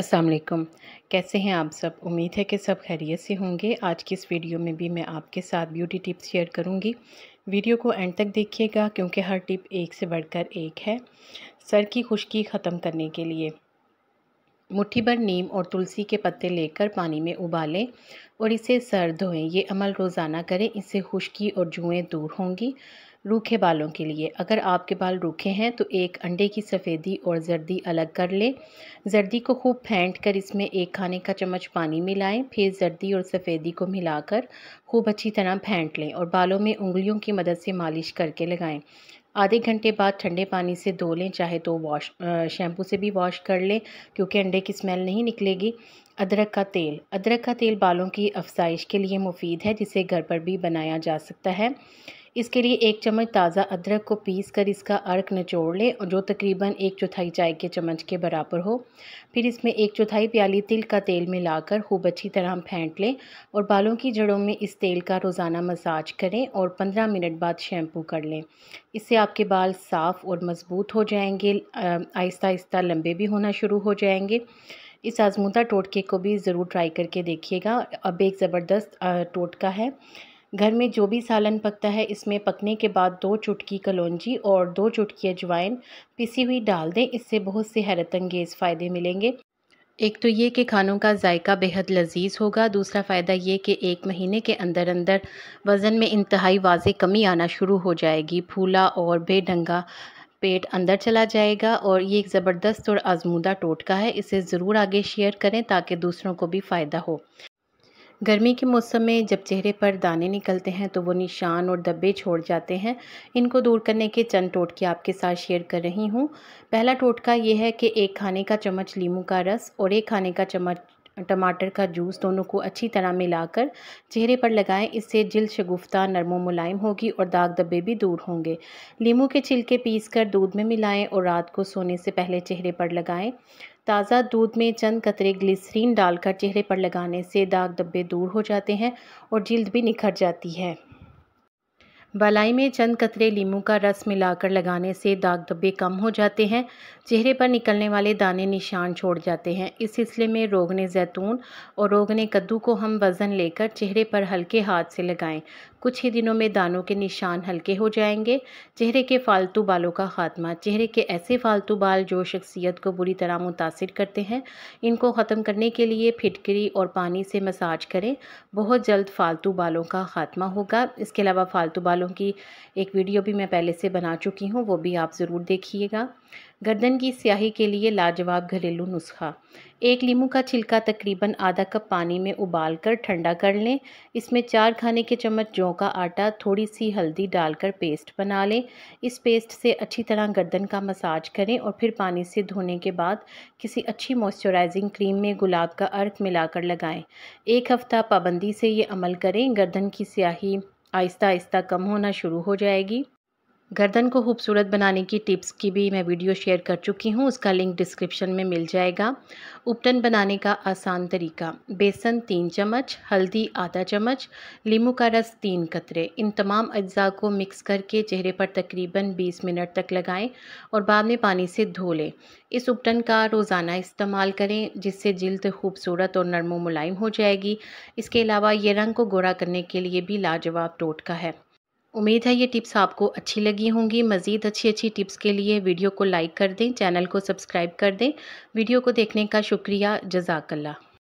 अस्सलाम वालेकुम कैसे हैं आप सब उम्मीद है कि सब खैरियत से होंगे आज की इस वीडियो में भी मैं आपके साथ ब्यूटी टिप्स शेयर करूंगी वीडियो को एंड तक देखिएगा क्योंकि हर टिप एक से बढ़कर एक है सर की खुश्की ख़त्म करने के लिए मुट्ठी भर नीम और तुलसी के पत्ते लेकर पानी में उबालें और इसे सर धोएं ये अमल रोज़ाना करें इससे खुश्की और जुएँ दूर होंगी रूखे बालों के लिए अगर आपके बाल रूखे हैं तो एक अंडे की सफ़ेदी और जर्दी अलग कर लें जर्दी को खूब फेंट कर इसमें एक खाने का चम्मच पानी मिलाएं फिर जर्दी और सफ़ेदी को मिलाकर खूब अच्छी तरह फेंट लें और बालों में उंगलियों की मदद से मालिश करके लगाएं आधे घंटे बाद ठंडे पानी से धो लें चाहे तो वॉश शैम्पू से भी वॉश कर लें क्योंकि अंडे की स्मेल नहीं निकलेगी अदरक का तेल अदरक का तेल बालों की अफसाइश के लिए मुफीद है जिसे घर पर भी बनाया जा सकता है इसके लिए एक चम्मच ताज़ा अदरक को पीस कर इसका अर्क निचोड़ लें जो तकरीबन एक चौथाई चाय के चम्मच के बराबर हो फिर इसमें एक चौथाई प्याली तिल का तेल मिलाकर खूब अच्छी तरह फेंट लें और बालों की जड़ों में इस तेल का रोज़ाना मसाज करें और पंद्रह मिनट बाद शैम्पू कर लें इससे आपके बाल साफ़ और मज़बूत हो जाएंगे आहिस्ता आहिस्ता लंबे भी होना शुरू हो जाएंगे इस आजमूदा टोटके को भी ज़रूर ट्राई करके देखिएगा अब एक ज़बरदस्त टोटका है घर में जो भी सालन पकता है इसमें पकने के बाद दो चुटकी कलौजी और दो चुटकी अजवाइन पिसी हुई डाल दें इससे बहुत से हैरत अंगेज़ फ़ायदे मिलेंगे एक तो ये कि खानों का जायका बेहद लजीज होगा दूसरा फ़ायदा ये कि एक महीने के अंदर अंदर वज़न में इंतहाई वाज कमी आना शुरू हो जाएगी फूला और बेढंगा पेट अंदर चला जाएगा और ये एक ज़बरदस्त और आजमूदा टोटका है इसे ज़रूर आगे शेयर करें ताकि दूसरों को भी फ़ायदा हो गर्मी के मौसम में जब चेहरे पर दाने निकलते हैं तो वो निशान और धब्बे छोड़ जाते हैं इनको दूर करने के चंद टोटके आपके साथ शेयर कर रही हूँ पहला टोटका ये है कि एक खाने का चम्मच लीमू का रस और एक खाने का चम्मच टमाटर का जूस दोनों को अच्छी तरह मिलाकर चेहरे पर लगाएं इससे जिल शगुफ्ता नरमो मुलायम होगी और दाग धब्बे भी दूर होंगे लीमू के छिलके पीसकर दूध में मिलाएं और रात को सोने से पहले चेहरे पर लगाएं ताज़ा दूध में चंद कतरे ग्लिसरीन डालकर चेहरे पर लगाने से दाग धब्बे दूर हो जाते हैं और जल्द भी निखर जाती है बलाई में चंद कतरे लीमू का रस मिलाकर लगाने से दाग धब्बे कम हो जाते हैं चेहरे पर निकलने वाले दाने निशान छोड़ जाते हैं इस सिलसिले में रोगने जैतून और रोगने कद्दू को हम वज़न लेकर चेहरे पर हल्के हाथ से लगाएं कुछ ही दिनों में दानों के निशान हल्के हो जाएंगे चेहरे के फालतू बालों का खात्मा चेहरे के ऐसे फालतू बाल जो शख्सियत को बुरी तरह मुतासर करते हैं इनको ख़त्म करने के लिए फिटकरी और पानी से मसाज करें बहुत जल्द फ़ालतू बालों का खात्मा होगा इसके अलावा फ़ालतू बालों बालों की एक वीडियो भी मैं पहले से बना चुकी हूँ वो भी आप ज़रूर देखिएगा गर्दन की स्याही के लिए लाजवाब घरेलू नुस्खा एक लीमू का छिलका तकरीबन आधा कप पानी में उबाल कर ठंडा कर लें इसमें चार खाने के चम्मच जौ का आटा थोड़ी सी हल्दी डालकर पेस्ट बना लें इस पेस्ट से अच्छी तरह गर्दन का मसाज करें और फिर पानी से धोने के बाद किसी अच्छी मॉइस्चराइजिंग क्रीम में गुलाब का अर्क मिलाकर लगाएं एक हफ़्ता पाबंदी से ये अमल करें गर्दन की स्याही आहिस्ता आहिस्ता कम होना शुरू हो जाएगी गर्दन को खूबसूरत बनाने की टिप्स की भी मैं वीडियो शेयर कर चुकी हूँ उसका लिंक डिस्क्रिप्शन में मिल जाएगा उपटन बनाने का आसान तरीका बेसन तीन चम्मच हल्दी आधा चम्मच लीमू का रस तीन कतरे इन तमाम अज्जा को मिक्स करके चेहरे पर तकरीबन 20 मिनट तक लगाएं और बाद में पानी से धो लें इस उपटन का रोज़ाना इस्तेमाल करें जिससे जल्द खूबसूरत और नरमो मुलायम हो जाएगी इसके अलावा ये रंग को गोरा करने के लिए भी लाजवाब टोटका है उम्मीद है ये टिप्स आपको अच्छी लगी होंगी मज़ीद अच्छी अच्छी टिप्स के लिए वीडियो को लाइक कर दें चैनल को सब्सक्राइब कर दें वीडियो को देखने का शुक्रिया जजाकल्ला